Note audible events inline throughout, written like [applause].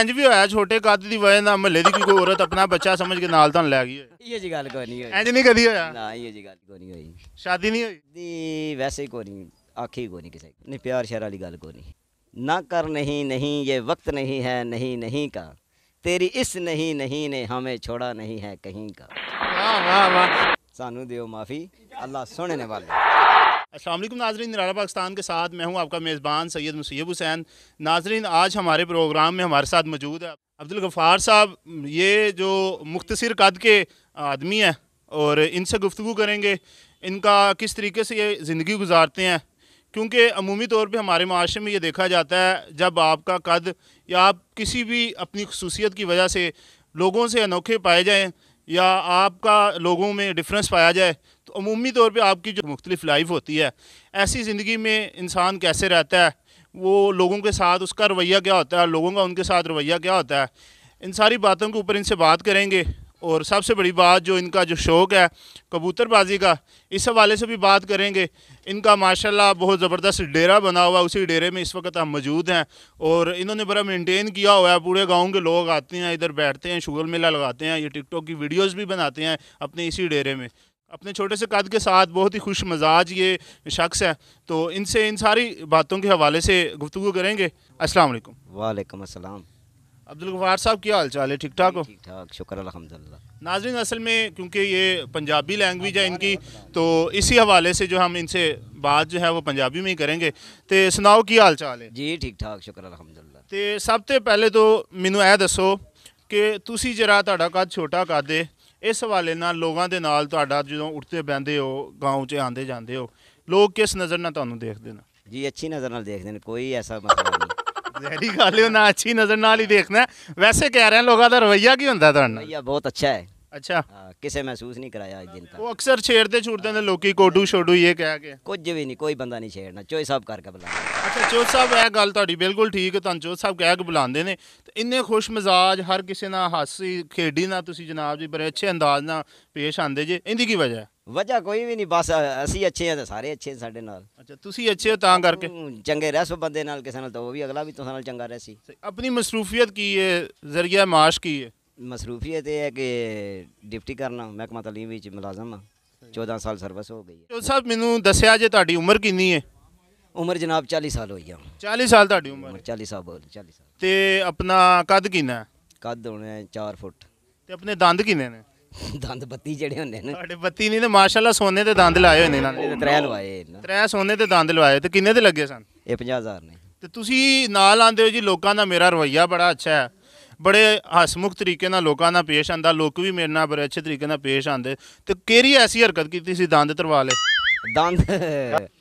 ਇੰਜ ਵੀ ਹੋਇਆ ਛੋਟੇ ਕੱਦ ਦੀ ਵਜ੍ਹਾ ਨਾਲ ਮਹੱਲੇ ਦੀ ਕੋਈ ਔਰਤ ਆਪਣਾ ਬੱਚਾ ਸਮਝ ਕੇ ਨਾਲ ਤਾਂ ਲੈ ਗਈ ਹੋਏ ਇਹ ਜੀ ਗੱਲ ਕੋਈ ਨਹੀਂ ਹੋਈ ਇੰਜ ਨਹੀਂ ਕਦੀ ਹੋਇਆ ਨਾ ਇਹ ਜੀ ਗੱਲ ਕੋਈ ਨਹੀਂ ਹੋਈ ਸ਼ਾਦੀ ਨਹੀਂ ਹੋਈ ਦੀ ਵੈਸੇ ਕੋਈ ਨਹੀਂ ਆਖੀ ਕੋਈ ਨਹੀਂ ਕਿਸੇ ਨਹੀਂ ਪਿਆਰ ਸ਼ਹਿਰ ਵਾਲੀ ਗੱਲ ਕੋਈ ਨਹੀਂ ना कर नहीं नहीं ये वक्त नहीं है नहीं नहीं का तेरी इस नहीं नहीं ने हमें छोड़ा नहीं है कहीं का वाह वाह वाह सानू दियो माफ़ी अल्लाह सुनने वाले असलम नाजरीन निराला पाकिस्तान के साथ मैं हूं आपका मेज़बान सैयद मुसीब हुसैन नाजरीन आज हमारे प्रोग्राम में हमारे साथ मौजूद है अब्दुल गफ़ार साहब ये जो मुख्तसर कद के आदमी हैं और इनसे गुफ्तु करेंगे इनका किस तरीके से ये ज़िंदगी गुजारते हैं क्योंकि अमूमी तौर पे हमारे माशरे में ये देखा जाता है जब आपका कद या आप किसी भी अपनी खसूसियत की वजह से लोगों से अनोखे पाए जाएँ या आपका लोगों में डिफरेंस पाया जाए तो अमूमी तौर पे आपकी जो मुख्तलिफ लाइफ होती है ऐसी ज़िंदगी में इंसान कैसे रहता है वो लोगों के साथ उसका रवैया क्या होता है लोगों का उनके साथ रवैया क्या होता है इन सारी बातों के ऊपर इनसे बात करेंगे और सबसे बड़ी बात जो इनका जो शौक़ है कबूतरबाजी का इस हवाले से भी बात करेंगे इनका माशाल्लाह बहुत ज़बरदस्त डेरा बना हुआ है उसी डेरे में इस वक्त हम मौजूद हैं और इन्होंने बड़ा मेंटेन किया हुआ है पूरे गांव के लोग आते हैं इधर बैठते हैं शुगर मेला लगाते हैं ये टिकटॉक की वीडियोज़ भी बनाते हैं अपने इसी डेरे में अपने छोटे से कद के साथ बहुत ही खुश मजाज ये शख्स है तो इनसे इन सारी बातों के हवाले से गुफ्तु करेंगे असलकम वालेकाम अब्दुल गफ़ार साहब क्या हाल चाल है ठीक ठाक हो ठीक ठाक शुक्र अलहमदिल्ला नाजरीन असल में क्योंकि ये पंजाबी लैंग्वेज है इनकी तो इसी हवाले से जो हम इनसे बात जो है वो पंजाबी में ही करेंगे तो सुनाओ की हाल चाल है ਜੀ ਠੀਕ ਠਾਕ ਸ਼ੁਕਰ ਅਲਹਮਦੁਲਿਲਾ ਤੇ ਸਭ ਤੋਂ ਪਹਿਲੇ ਤੋਂ ਮੈਨੂੰ ਇਹ ਦੱਸੋ ਕਿ ਤੁਸੀਂ ਜਿਹੜਾ ਤੁਹਾਡਾ ਕੱਦ ਛੋਟਾ ਕਰਦੇ ਇਸ ਹਵਾਲੇ ਨਾਲ ਲੋਕਾਂ ਦੇ ਨਾਲ ਤੁਹਾਡਾ ਜਦੋਂ ਉੱਠਦੇ ਬਹਿੰਦੇ ਹੋ گاਉਂ 'ਚ ਆਂਦੇ ਜਾਂਦੇ ਹੋ ਲੋਕ ਕਿਸ ਨਜ਼ਰ ਨਾਲ ਤੁਹਾਨੂੰ ਦੇਖਦੇ ਨੇ ਜੀ ਅੱਛੀ ਨਜ਼ਰ ਨਾਲ ਦੇਖਦੇ ਨੇ ਕੋਈ ਐਸਾ ਮਸਲਾ ਨਹੀਂ ਜਿਹੜੀ ਗੱਲ ਹੈ ਨਾ ਅੱਛੀ ਨਜ਼ਰ ਨਾਲ ਹੀ ਦੇਖਣਾ ਵੈਸੇ ਕਹਿ ਰਹੇ ਲੋਕਾਂ ਦਾ ਰਵਈਆ ਕੀ ਹੁੰਦਾ ਤੁਹਾਡਾ ਰਵਈਆ ਬਹੁਤ ਅੱਛਾ ਹੈ ਅੱਛਾ ਕਿਸੇ ਮਹਿਸੂਸ ਨਹੀਂ ਕਰਾਇਆ ਅੱਜ ਦਿਨ ਤੱਕ ਉਹ ਅਕਸਰ ਛੇੜਦੇ ਛੁੱਟਦੇ ਨੇ ਲੋਕੀ ਕੋਡੂ ਛੋਡੂ ਇਹ ਕਹਿ ਕੇ ਕੁਝ ਵੀ ਨਹੀਂ ਕੋਈ ਬੰਦਾ ਨਹੀਂ ਛੇੜਨਾ ਚੋਈ ਸਾਹਿਬ ਕਰਕੇ ਬੁਲਾਉਂਦੇ ਅੱਛਾ ਚੋਈ ਸਾਹਿਬ ਇਹ ਗੱਲ ਤੁਹਾਡੀ ਬਿਲਕੁਲ ਠੀਕ ਹੈ ਤੁਹਾਨੂੰ ਚੋਈ ਸਾਹਿਬ ਕਹਿ ਕੇ ਬੁਲਾਉਂਦੇ ਨੇ ਤੇ ਇੰਨੇ ਖੁਸ਼ ਮਜ਼ਾਜ ਹਰ ਕਿਸੇ ਨਾਲ ਹਾਸੀ ਖੇਡੀ ਨਾਲ ਤੁਸੀਂ ਜਨਾਬ ਜੀ ਬੜੇ ਅੱਛੇ ਅੰਦਾਜ਼ ਨਾਲ ਪੇਸ਼ ਆਂਦੇ ਜੇ ਇਹਦੀ ਕੀ ਵਜ੍ਹਾ ਹੈ ਵਜ੍ਹਾ ਕੋਈ ਵੀ ਨਹੀਂ ਬਸ ਅਸੀਂ ਅੱਛੇ ਆ ਤੇ ਸਾਰੇ ਅੱਛੇ ਆ ਸਾਡੇ ਨਾਲ ਅੱਛਾ ਤੁਸੀਂ ਅੱਛੇ ਹੋ ਤਾਂ ਕਰਕੇ ਚੰਗੇ ਰਹਿ ਸੋ ਬੰਦੇ ਨਾਲ ਕਿਸੇ ਨਾਲ ਤਾਂ ਉਹ ਵੀ ਅਗਲਾ ਵੀ ਤੁਹਾਡੇ ਨਾਲ ਚੰਗਾ ਰਹਿ ਸੀ ਆਪਣੀ ਮਸਰੂਫੀਅਤ ਕੀ ਹੈ ਜ਼ਰੀਆ ਮਾਸ਼ ਕੀ ਹੈ ਮਸਰੂਫੀਅਤ ਇਹ ਹੈ ਕਿ ਡਿਪਟੀ ਕਰਨਾ ਮਹਿਕਮਾ ਤਾਲੀਮ ਵਿੱਚ ਮੁਲਾਜ਼ਮ ਆ 14 ਸਾਲ ਸਰਵਿਸ ਹੋ ਗਈ ਹੈ ਜੋ ਸਾਹਿਬ ਮੈਨੂੰ ਦੱਸਿਆ ਜੇ ਤੁਹਾਡੀ ਉਮਰ ਕਿੰਨੀ ਹੈ ਉਮਰ ਜਨਾਬ 40 ਸਾਲ ਹੋਈ ਆ 40 ਸਾਲ ਤੁਹਾਡੀ ਉਮਰ 40 ਸਾਲ ਬੋਲ 40 ਸਾਲ ਤੇ ਆਪਣਾ ਕੱਦ ਕਿੰਨਾ ਕੱਦ ਹੋਣਾ 4 ਫੁੱਟ ਤੇ ਆਪਣੇ ਦੰਦ ਕਿੰਨੇ ਨੇ ਦੰਦ ਬੱਤੀ ਜਿਹੜੇ ਹੁੰਦੇ ਨੇ ਸਾਡੇ ਬੱਤੀ ਨਹੀਂ ਤੇ ਮਾਸ਼ਾਅੱਲਾ ਸੋਨੇ ਦੇ ਦੰਦ ਲਾਏ ਹੋਏ ਨੇ ਇਹਨਾਂ ਨੇ ਤਰੇ ਲਵਾਏ ਇਹਨਾਂ ਤਰੇ ਸੋਨੇ ਦੇ ਦੰਦ ਲਵਾਏ ਤੇ ਕਿੰਨੇ ਦੇ ਲੱਗੇ ਸਨ ਇਹ 50000 ਨੇ ਤੇ ਤੁਸੀਂ ਨਾਲ ਆਂਦੇ ਹੋ ਜੀ ਲੋਕਾਂ ਦਾ ਮੇਰਾ ਰਵਈਆ ਬੜਾ ਅੱਛਾ ਹੈ ਬੜੇ ਹਸਮੁਖ ਤਰੀਕੇ ਨਾਲ ਲੋਕਾਂ ਨਾਲ ਪੇਸ਼ ਆਂਦਾ ਲੋਕ ਵੀ ਮੇਰੇ ਨਾਲ ਬੜੇ ਅੱਛੇ ਤਰੀਕੇ ਨਾਲ ਪੇਸ਼ ਆਂਦੇ ਤੇ ਕਿਹੜੀ ਐਸੀ ਹਰਕਤ ਕੀਤੀ ਸੀ ਦੰਦ ਤਰਵਾ ਲੈ ਦੰਦ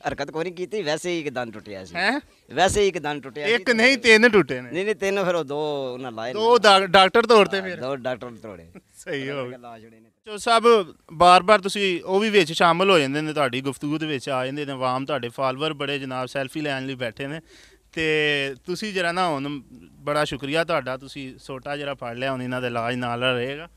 ਹਰਕਤ ਕੋ ਨਹੀਂ ਕੀਤੀ ਵੈਸੇ ਹੀ ਇੱਕ ਦੰਦ ਟੁੱਟਿਆ ਸੀ ਹੈ ਵੈਸੇ ਹੀ ਇੱਕ ਦੰਦ ਟੁੱਟਿਆ ਇੱਕ ਨਹੀਂ ਤਿੰਨ ਟੁੱਟੇ ਨੇ ਨਹੀਂ ਨਹੀਂ ਤਿੰਨ ਫਿਰ ਉਹ ਦੋ ਉਹਨਾਂ ਲਾਏ ਦੋ ਡਾਕਟਰ ਤੋੜਤੇ ਫਿਰ ਦੋ ਡਾਕਟਰ ਤੋੜੇ ਸਹੀ ਹੋ ਗਿਆ ਚੋ ਸਭ ਬਾਰ-ਬਾਰ ਤੁਸੀਂ ਉਹ ਵੀ ਵਿੱਚ ਸ਼ਾਮਲ ਹੋ ਜਾਂਦੇ ਨੇ ਤੁਹਾਡੀ ਗੁਫ਼ਤਗੂ ਦੇ ਵਿੱਚ ਆ ਜਾਂਦੇ ਨੇ ਆਵਾਮ ਤੁਹਾਡੇ ਫਾਲੋਅਰ ਬੜੇ ਜਨਾਬ ਸੈਲਫੀ ਲੈਣ ਲਈ ਬੈਠੇ ਨੇ ਤੇ ਤੁਸੀਂ ਜਰਾ ਨਾ ਹੁਣ ਬੜਾ ਸ਼ੁਕਰੀਆ ਤੁਹਾਡਾ ਤੁਸੀਂ ਛੋਟਾ ਜਰਾ ਫੜ ਲਿਆ ਹੁਣ ਇਹਨਾਂ ਦੇ ਇਲਾਜ ਨਾਲ ਰਹੇਗਾ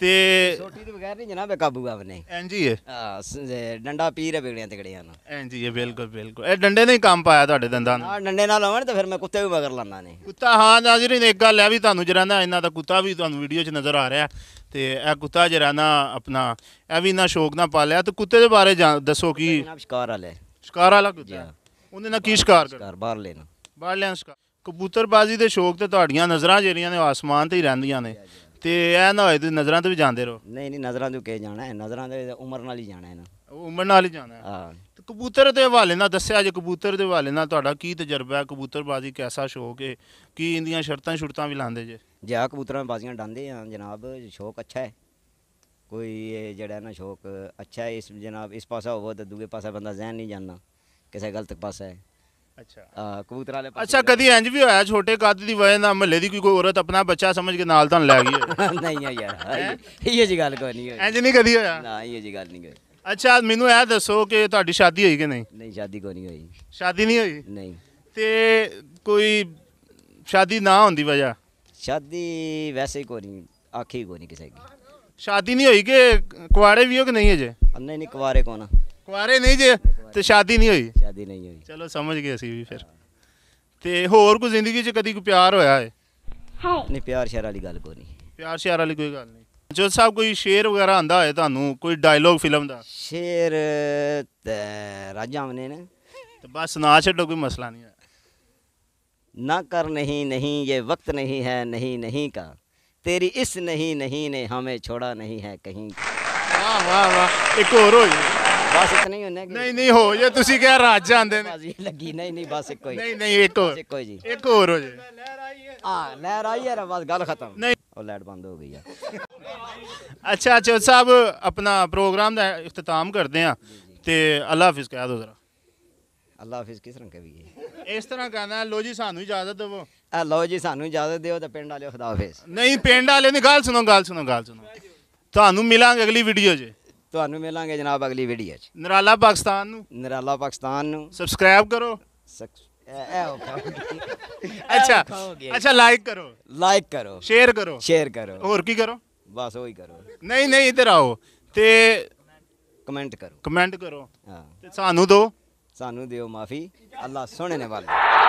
ਤੇ ਛੋਟੀ ਦੇ ਬਗੈਰ ਨਹੀਂ ਜਨਾਬ ਕਾਬੂ ਆਪਨੇ ਐਂਜੀ ਹੈ ਹਾਂ ਡੰਡਾ ਪੀਰ ਹੈ ਬਿਗੜੀਆਂ ਤਗੜੀਆਂ ਨੂੰ ਐਂਜੀ ਹੈ ਬਿਲਕੁਲ ਬਿਲਕੁਲ ਇਹ ਡੰਡੇ ਨੇ ਕੰਮ ਪਾਇਆ ਤੁਹਾਡੇ ਦੰਦਾਂ ਨੂੰ ਹਾਂ ਡੰਡੇ ਨਾਲ ਆਵਣ ਤਾਂ ਫਿਰ ਮੈਂ ਕੁੱਤੇ ਵੀ ਮਗਰ ਲਾਣਾ ਨੇ ਕੁੱਤਾ ਹਾਂ ਨਾਜ਼ਰੀਨ ਇੱਕ ਗੱਲ ਹੈ ਵੀ ਤੁਹਾਨੂੰ ਜਿਹੜਾ ਨਾ ਇਹਨਾਂ ਦਾ ਕੁੱਤਾ ਵੀ ਤੁਹਾਨੂੰ ਵੀਡੀਓ 'ਚ ਨਜ਼ਰ ਆ ਰਿਹਾ ਤੇ ਇਹ ਕੁੱਤਾ ਜਿਹੜਾ ਨਾ ਆਪਣਾ ਇਹ ਵੀ ਨਾ ਸ਼ੌਕ ਨਾਲ ਪਾਲਿਆ ਤੇ ਕੁੱਤੇ ਦੇ ਬਾਰੇ ਦੱਸੋ ਕੀ ਜਨਾਬ ਸ਼ਿਕਾਰ ਵਾਲੇ ਸ਼ਿਕਾਰ ਵਾਲਾ ਕੁੱਤਾ ਉਹਨੇ ਨਾ ਕੀ ਸ਼ਿਕਾਰ ਕਰ ਬਾਹਰ ਲੈਣਾ ਬਾਹਰ ਲਿਆਂ ਸ਼ਿਕਾਰ ਕਬੂਤਰਬਾਜ਼ੀ ਦੇ ਸ਼ੌਕ ਤੇ ਤੁਹਾਡੀਆਂ ਨਜ਼ਰਾਂ ਜਿਹੜੀਆਂ ਨੇ ਆਸਮਾਨ ਤੇ ਹੀ ਰਹਿੰਦੀਆਂ ਨੇ ਤੇ ਇਹ ਨਾ ਹੋਏ ਤੁਸੀਂ ਨਜ਼ਰਾਂ ਤੇ ਵੀ ਜਾਂਦੇ ਰਹੋ ਨਹੀਂ ਨਹੀਂ ਨਜ਼ਰਾਂ ਤੋਂ ਕੇ ਜਾਣਾ ਹੈ ਨਜ਼ਰਾਂ ਦੇ ਉਮਰ ਨਾਲ ਹੀ ਜਾਣਾ ਹੈ ਨਾ ਉਮਰ ਨਾਲ ਹੀ ਜਾਣਾ ਹਾਂ ਤੇ ਕਬੂਤਰ ਦੇ ਹਵਾਲੇ ਨਾਲ ਦੱਸਿਆ ਜੇ ਕਬੂਤਰ ਦੇ ਹਵਾਲੇ ਨਾਲ ਤੁਹਾਡਾ ਕੀ ਤਜਰਬਾ ਹੈ ਕਬੂਤਰਬਾਜ਼ੀ ਕਿਹਦਾ ਸ਼ੌਕ ਹੈ ਕੀ ਇੰਦੀਆਂ ਸ਼ਰਤਾਂ ਸ਼ੁਰਤਾਂ ਵੀ ਲਾਂਦੇ ਜੇ ਜੇ ਆ ਕਬੂਤਰਾਂ ਬਾਜ਼ੀਆਂ ਡਾਂਦੇ ਆ ਜਨਾਬ ਸ਼ੌਕ ਅੱਛਾ ਹੈ ਕੋਈ ਇਹ ਜਿਹੜਾ ਨਾ ਸ਼ੌਕ ਅੱਛਾ ਹੈ ਇਸ ਜਨਾਬ ਇਸ ਪਾਸਾ ਹੋਵੇ ਤਾਂ ਦੂਜੇ ਪਾਸਾ ਬੰਦਾ ਜ਼ਹਿਨ ਨਹੀਂ ਜਾਣਦਾ ਕਿਸੇ ਗਲਤ ਪਾਸਾ ਹੈ ਅੱਛਾ ਕਬੂਤਰ ਵਾਲੇ ਪਾਸੇ ਅੱਛਾ ਕਦੀ ਇੰਜ ਵੀ ਹੋਇਆ ਛੋਟੇ ਕੱਦ ਦੀ ਵਜ੍ਹਾ ਨਾਲ ਮਹੱਲੇ ਦੀ ਕੋਈ ਔਰਤ ਆਪਣਾ ਬੱਚਾ ਸਮਝ ਕੇ ਨਾਲ ਤਾਂ ਲੈ ਗਈ [laughs] ਨਹੀਂ ਆ ਯਾਰ ਇਹ ਜੀ ਗੱਲ ਕੋਈ ਨਹੀਂ ਹੋਈ ਇੰਜ ਨਹੀਂ ਕਦੀ ਹੋਇਆ ਨਾ ਇਹ ਜੀ ਗੱਲ ਨਹੀਂ ਹੋਈ ਅੱਛਾ ਮੈਨੂੰ ਇਹ ਦੱਸੋ ਕਿ ਤੁਹਾਡੀ ਸ਼ਾਦੀ ਹੋਈ ਕਿ ਨਹੀਂ ਨਹੀਂ ਸ਼ਾਦੀ ਕੋਈ ਨਹੀਂ ਹੋਈ ਸ਼ਾਦੀ ਨਹੀਂ ਹੋਈ ਨਹੀਂ ਤੇ ਕੋਈ ਸ਼ਾਦੀ ਨਾ ਹੁੰਦੀ ਵਜ੍ਹਾ ਸ਼ਾਦੀ ਵੈਸੇ ਕੋਈ ਨਹੀਂ ਆਖੀ ਕੋਈ ਨਹੀਂ ਕਿਸੇ ਦੀ ਸ਼ਾਦੀ ਨਹੀਂ ਹੋਈ ਕਿ ਕੁਵਾਰੇ ਵੀ ਹੋ ਕਿ ਨਹੀਂ ਅਜੇ ਨਹੀਂ ਨਹੀਂ ਕੁਵਾਰੇ ਕੁਆਰੇ ਕੋਣਾ ਕੁਆਰੇ ਨਹੀਂ ਜੇ ਤੇ ਸ਼ਾਦੀ ਨਹੀਂ ਹੋਈ ਸ਼ਾਦੀ ਨਹੀਂ ਹੋਈ ਚਲੋ ਸਮਝ ਗਏ ਅਸੀਂ ਵੀ ਫਿਰ ਤੇ ਹੋਰ ਕੋਈ ਜ਼ਿੰਦਗੀ 'ਚ ਕਦੀ ਕੋਈ ਪਿਆਰ ਹੋਇਆ ਹੈ ਨਹੀਂ ਪਿਆਰ ਸ਼ਹਿਰ ਵਾਲੀ ਗੱਲ ਕੋਈ ਨਹੀਂ ਪਿਆਰ ਸ਼ਿਆਰ ਵਾਲੀ ਕੋਈ ਗੱਲ ਨਹੀਂ ਜੋ ਸਾਹਿਬ ਕੋਈ ਸ਼ੇਰ ਵਗੈਰਾ ਆਂਦਾ ਹੋਏ ਤੁਹਾਨੂੰ ਕੋਈ ਡਾਇਲੋਗ ਫਿਲਮ ਦਾ ਸ਼ੇਰ ਰਾਜਾ ਮਨੇ ਨੇ ਤੇ ਬਸ ਨਾ ਛੱਡੋ ਕੋਈ ਮਸਲਾ ਨਹੀਂ ਹੈ ना कर नहीं नहीं ये वक्त नहीं है नहीं नहीं का तेरी इस नहीं नहीं ने हमें छोड़ा नहीं है कहीं वाह वाह वाह एक और हो ਬਸ ਇਤਨੇ ਹੀ ਹੁੰਨੇ ਕਿ ਨਹੀਂ ਨਹੀਂ ਹੋ ਜੇ ਤੁਸੀਂ ਕਿਹਾ ਰਾਜ ਜਾਂਦੇ ਨੇ ਬਾਜੀ ਲੱਗੀ ਨਹੀਂ ਨਹੀਂ ਬਸ ਇੱਕੋ ਹੀ ਨਹੀਂ ਨਹੀਂ ਇੱਕ ਹੋਰ ਇੱਕੋ ਜੀ ਇੱਕ ਹੋਰ ਹੋ ਜੇ ਆ ਲਹਿਰ ਆਈ ਹੈ ਬਸ ਗੱਲ ਖਤਮ ਨਹੀਂ ਉਹ ਲਾਈਟ ਬੰਦ ਹੋ ਗਈ ਆ ਅੱਛਾ ਚੋ ਸਾਹਿਬ ਆਪਣਾ ਪ੍ਰੋਗਰਾਮ ਦਾ ਇਖਤਤਾਮ ਕਰਦੇ ਆ ਤੇ ਅੱਲਾ ਹਾਫਿਜ਼ ਕਹਿ ਦੋ ਜ਼ਰਾ ਅੱਲਾ ਹਾਫਿਜ਼ ਕਿਸ ਤਰ੍ਹਾਂ ਕਹੀਏ ਇਸ ਤਰ੍ਹਾਂ ਕਹਿੰਦਾ ਲੋ ਜੀ ਸਾਨੂੰ ਇਜਾਜ਼ਤ ਦਿਵੋ ਆ ਲੋ ਜੀ ਸਾਨੂੰ ਇਜਾਜ਼ਤ ਦਿਓ ਤਾਂ ਪਿੰਡ ਵਾਲਿਓ ਖੁਦਾ ਹਾਫਿਜ਼ ਨਹੀਂ ਪਿੰਡ ਵਾਲੇ ਦੀ ਗੱਲ ਸੁਣੋ ਗੱਲ ਸੁਣੋ ਗੱਲ ਸੁਣੋ ਤੁਹਾਨੂੰ ਮਿਲਾਂਗੇ ਅਗਲੀ ਵੀਡੀਓ 'ਚ ਤੁਹਾਨੂੰ ਮਿਲਾਂਗੇ ਜਨਾਬ ਅਗਲੀ ਵੀਡੀਓ 'ਚ ਨਰਾਲਾ ਪਾਕਿਸਤਾਨ ਨੂੰ ਨਰਾਲਾ ਪਾਕਿਸਤਾਨ ਨੂੰ ਸਬਸਕ੍ਰਾਈਬ ਕਰੋ ਅੱਛਾ ਅੱਛਾ ਲਾਈਕ ਕਰੋ ਲਾਈਕ ਕਰੋ ਸ਼ੇਅਰ ਕਰੋ ਸ਼ੇਅਰ ਕਰੋ ਹੋਰ ਕੀ ਕਰੋ ਬਸ ਉਹੀ ਕਰੋ ਨਹੀਂ ਨਹੀਂ ਇੱਧਰ ਆਓ ਤੇ ਕਮੈਂਟ ਕਰੋ ਕਮੈਂਟ ਕਰੋ ਹਾਂ ਤੇ ਸਾਨੂੰ ਦਿਓ ਸਾਨੂੰ ਦਿਓ ਮਾਫੀ ਅੱਲਾ ਸੋਹਣੇ ਨੇ ਵਾਲੇ